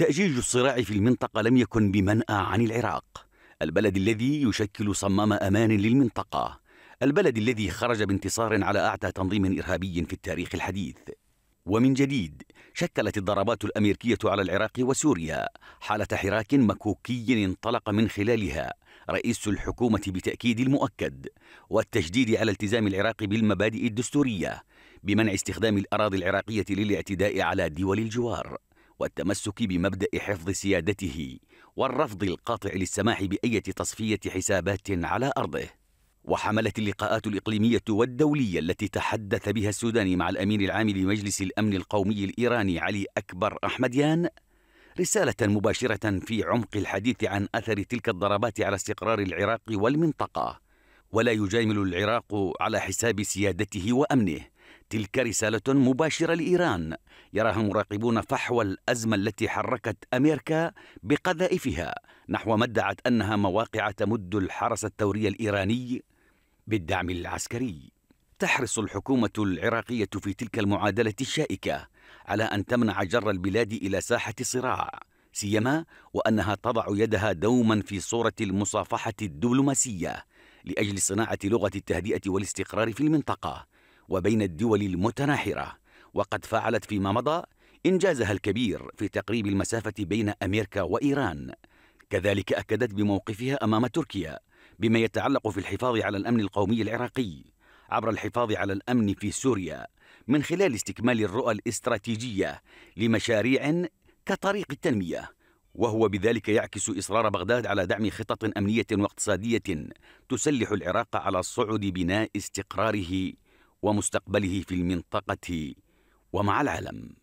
تأجيج الصراع في المنطقة لم يكن بمنأى عن العراق البلد الذي يشكل صمام أمان للمنطقة البلد الذي خرج بانتصار على أعتى تنظيم إرهابي في التاريخ الحديث ومن جديد شكلت الضربات الأمريكية على العراق وسوريا حالة حراك مكوكي انطلق من خلالها رئيس الحكومة بتأكيد المؤكد والتشديد على التزام العراق بالمبادئ الدستورية بمنع استخدام الأراضي العراقية للاعتداء على دول الجوار والتمسك بمبدأ حفظ سيادته والرفض القاطع للسماح بأية تصفية حسابات على أرضه وحملت اللقاءات الإقليمية والدولية التي تحدث بها السودان مع الأمين العام لمجلس الأمن القومي الإيراني علي أكبر أحمديان رسالة مباشرة في عمق الحديث عن أثر تلك الضربات على استقرار العراق والمنطقة ولا يجامل العراق على حساب سيادته وأمنه تلك رسالة مباشرة لإيران يراها المراقبون فحوى الأزمة التي حركت أمريكا بقذائفها نحو ما ادعت أنها مواقع تمد الحرس الثوري الإيراني بالدعم العسكري تحرص الحكومة العراقية في تلك المعادلة الشائكة على أن تمنع جر البلاد إلى ساحة صراع سيما وأنها تضع يدها دوما في صورة المصافحة الدبلوماسية لأجل صناعة لغة التهدئة والاستقرار في المنطقة وبين الدول المتناحرة وقد فعلت فيما مضى إنجازها الكبير في تقريب المسافة بين أمريكا وإيران كذلك أكدت بموقفها أمام تركيا بما يتعلق في الحفاظ على الأمن القومي العراقي عبر الحفاظ على الأمن في سوريا من خلال استكمال الرؤى الاستراتيجية لمشاريع كطريق التنمية وهو بذلك يعكس إصرار بغداد على دعم خطط أمنية واقتصادية تسلح العراق على صعود بناء استقراره ومستقبله في المنطقة ومع العالم